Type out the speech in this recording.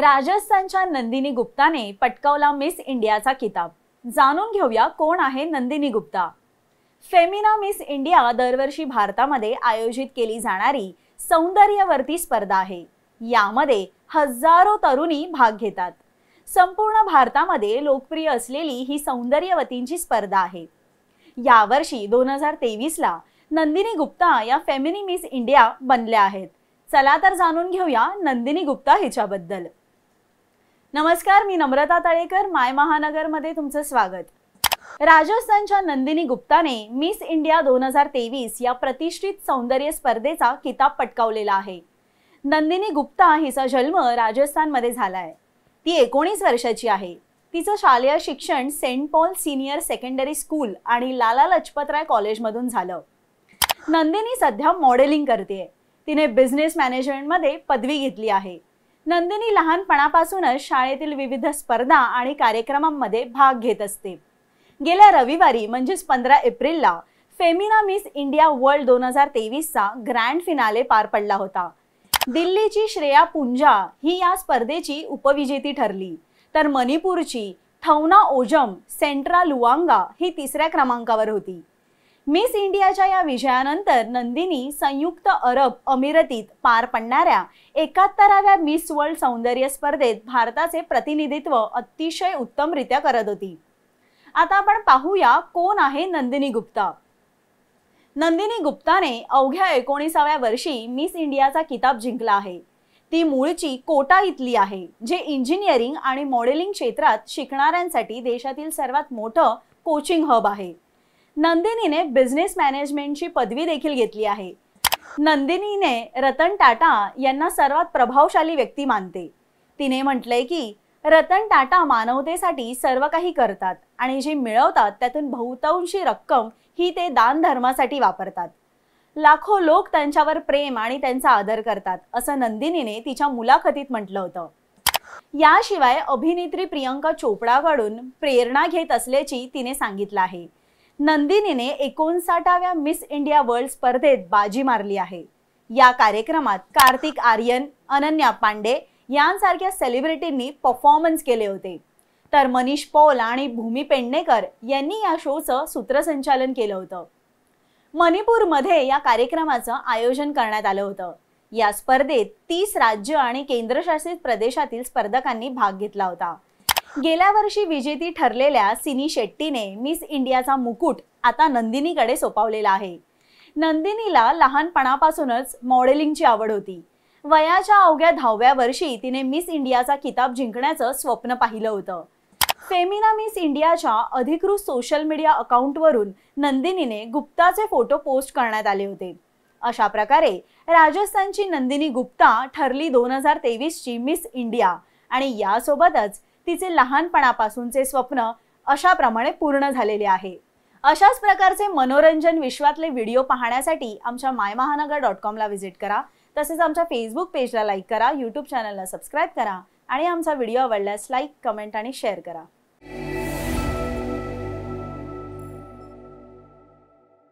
राजस्थानच्या नंदिनी गुप्ताने पटकावला मिस इंडियाचा किताब जाणून घेऊया कोण आहे Nandini Gupta Femina Miss India दरवर्षी भारतामध्ये आयोजित केली जाणारी सौंदर्यवर्ती स्पर्धा आहे यामध्ये हजारो तरुणी भाग घेतात संपूर्ण भारतामध्ये लोकप्रिय असलेली ही सौंदर्यवतींची स्पर्धा आहे यावर्षी दोन हजार तेवीसला नंदिनी गुप्ता या फेमिनी मिस इंडिया बनल्या आहेत चला तर जाणून घेऊया नंदिनी गुप्ता हिच्याबद्दल नमस्कार मी नम्रता तळेकर माय महानगरमध्ये तुमचं स्वागत राजस्थानच्या नंदिनी गुप्ताने मिस इंडिया दोन हजार तेवीस या प्रतिष्ठित सौंदर्य स्पर्धेचा किताब पटकावलेला आहे नंदिनी गुप्ता हिचा जन्म राजस्थानमध्ये झाला आहे ती एकोणीस वर्षाची आहे तिचं शालेय शिक्षण saint Paul senior secondary school आणि लाला लजपतराय कॉलेजमधून झालं नंदिनी सध्या मॉडेलिंग करते तिने बिझनेस मॅनेजमेंटमध्ये पदवी घेतली आहे नंदिनी लहानपणापासूनच शाळेतील विविध स्पर्धा आणि कार्यक्रमांमध्ये भाग घेत असते गेल्या रविवारी म्हणजेच पंधरा एप्रिलला फेमिना मिस इंडिया वर्ल्ड दोन हजार तेवीसचा ग्रँड फिनाले पार पडला होता दिल्लीची श्रेया पुंजा ही या स्पर्धेची उपविजेती ठरली तर मणिपूरची थौना ओजम सेंट्रा लुवांगा ही तिसऱ्या क्रमांकावर होती मिस इंडियाच्या या विजयानंतर नंदिनी संयुक्त अरब अमिरातीत पार पडणाऱ्या एकाहत्तराव्या मिस वर्ल्ड सौंदर्य स्पर्धेत भारताचे प्रतिनिधित्व अतिशय उत्तमरित्या करत होती आता आपण पाहूया कोण आहे नंदिनी गुप्ता नंदिनी गुप्ताने अवघ्या एकोणीसाव्या वर्षी मिस इंडियाचा किताब जिंकला आहे ती मूळची कोटा इथली आहे जे इंजिनिअरिंग आणि मॉडेलिंग क्षेत्रात शिकणाऱ्यांसाठी देशातील सर्वात मोठं कोचिंग हब आहे नंदिनीने बिझनेस मॅनेजमेंटची पदवी देखील घेतली आहे नंदिनीने रतन टाटा यांना सर्वात प्रभावशाली व्यक्ती मानते तिने म्हटलंय की रतन टाटा मानवतेसाठी सर्व काही करतात आणि जे मिळवतात त्यातून बहुतांशी रक्कम ही ते दान धर्मासाठी वापरतात लाखो लोक त्यांच्यावर प्रेम आणि त्यांचा आदर करतात असं नंदिनीने तिच्या मुलाखतीत म्हटलं होतं याशिवाय अभिनेत्री प्रियंका चोपडाकडून प्रेरणा घेत असल्याची तिने सांगितलं आहे नंदिनीने एकोणसाठाव्या मिस इंडिया वर्ल्ड स्पर्धेत बाजी मारली आहे या कार्यक्रमात कार्तिक आर्यन अनन्या पांडे यांसारख्या सेलिब्रिटींनी परफॉर्मन्स केले होते तर मनीष पौल आणि भूमी पेडणेकर यांनी या शोचं सूत्रसंचालन केलं होतं मणिपूरमध्ये या कार्यक्रमाचं आयोजन करण्यात आलं होतं या स्पर्धेत तीस राज्य आणि केंद्रशासित प्रदेशातील स्पर्धकांनी भाग घेतला होता गेल्या वर्षी विजेती ठरलेल्या सिनी शेट्टीने मिस इंडियाचा मुकुट आता नंदिनीकडे सोपवलेला आहे नंदिनीला लहानपणापासूनच मॉडेलिंगची आवड होती वयाच्या अवघ्या दहाव्या वर्षी तिने मिस इंडियाचा किताब जिंकण्याचं स्वप्न पाहिलं होतं फेमिना मिस इंडियाच्या अधिकृत सोशल मीडिया अकाउंटवरून नंदिनीने गुप्ताचे फोटो पोस्ट करण्यात आले होते अशा प्रकारे राजस्थानची नंदिनी गुप्ता ठरली दोन हजार तेवीसची मिस इंडिया आणि यासोबतच तिचे लहानपणापासूनचे स्वप्न अशाप्रमाणे पूर्ण झालेले आहे अशाच प्रकारचे मनोरंजन विश्वातले व्हिडिओ पाहण्यासाठी आमच्या मायमहानगर डॉट कॉमला व्हिजिट करा तसेच आमच्या फेसबुक पेजला लाईक करा यूट्यूब चॅनलला सबस्क्राईब करा आणि आमचा व्हिडिओ आवडल्यास लाईक कमेंट आणि शेअर करा